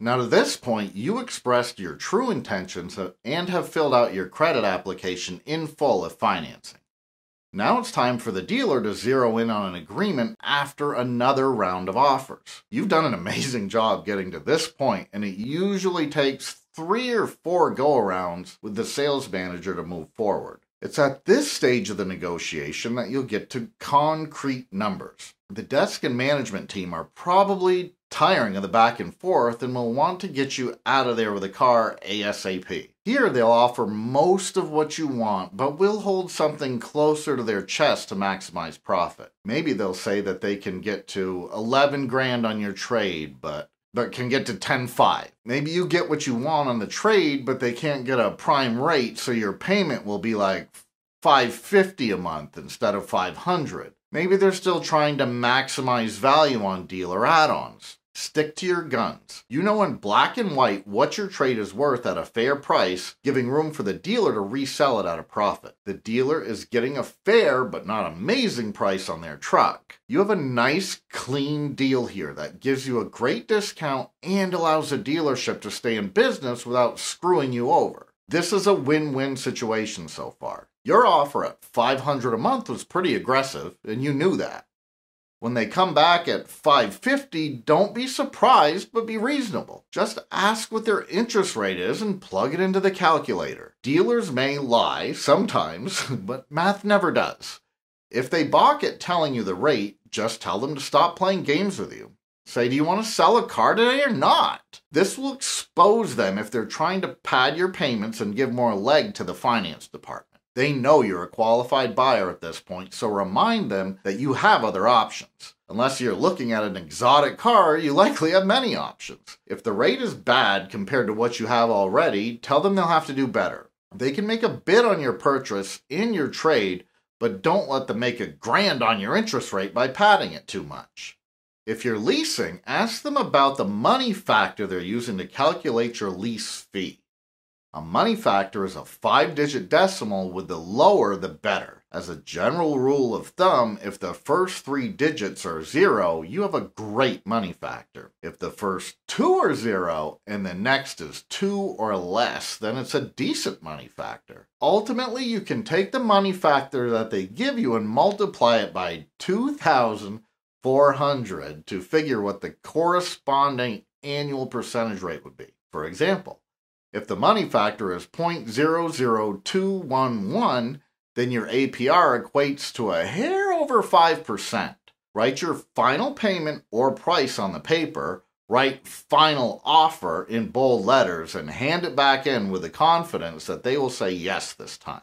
Now, to this point, you expressed your true intentions and have filled out your credit application in full of financing. Now it's time for the dealer to zero in on an agreement after another round of offers. You've done an amazing job getting to this point, and it usually takes three or four go arounds with the sales manager to move forward. It's at this stage of the negotiation that you'll get to concrete numbers. The desk and management team are probably tiring of the back and forth and will want to get you out of there with a car ASAP. Here they'll offer most of what you want, but will hold something closer to their chest to maximize profit. Maybe they'll say that they can get to 11 grand on your trade, but but can get to 10.5. Maybe you get what you want on the trade, but they can't get a prime rate, so your payment will be like 550 a month instead of 500. Maybe they're still trying to maximize value on dealer add ons. Stick to your guns. You know in black and white what your trade is worth at a fair price, giving room for the dealer to resell it at a profit. The dealer is getting a fair but not amazing price on their truck. You have a nice, clean deal here that gives you a great discount and allows the dealership to stay in business without screwing you over. This is a win-win situation so far. Your offer at 500 a month was pretty aggressive, and you knew that. When they come back at 550, don't be surprised, but be reasonable. Just ask what their interest rate is and plug it into the calculator. Dealers may lie sometimes, but math never does. If they balk at telling you the rate, just tell them to stop playing games with you. Say, do you want to sell a car today or not? This will expose them if they're trying to pad your payments and give more leg to the finance department. They know you're a qualified buyer at this point, so remind them that you have other options. Unless you're looking at an exotic car, you likely have many options. If the rate is bad compared to what you have already, tell them they'll have to do better. They can make a bid on your purchase in your trade, but don't let them make a grand on your interest rate by padding it too much. If you're leasing, ask them about the money factor they're using to calculate your lease fee. A money factor is a five digit decimal with the lower the better. As a general rule of thumb, if the first three digits are zero, you have a great money factor. If the first two are zero and the next is two or less, then it's a decent money factor. Ultimately, you can take the money factor that they give you and multiply it by 2,400 to figure what the corresponding annual percentage rate would be. For example, if the money factor is 0.00211, then your APR equates to a hair over 5%. Write your final payment or price on the paper, write final offer in bold letters, and hand it back in with the confidence that they will say yes this time.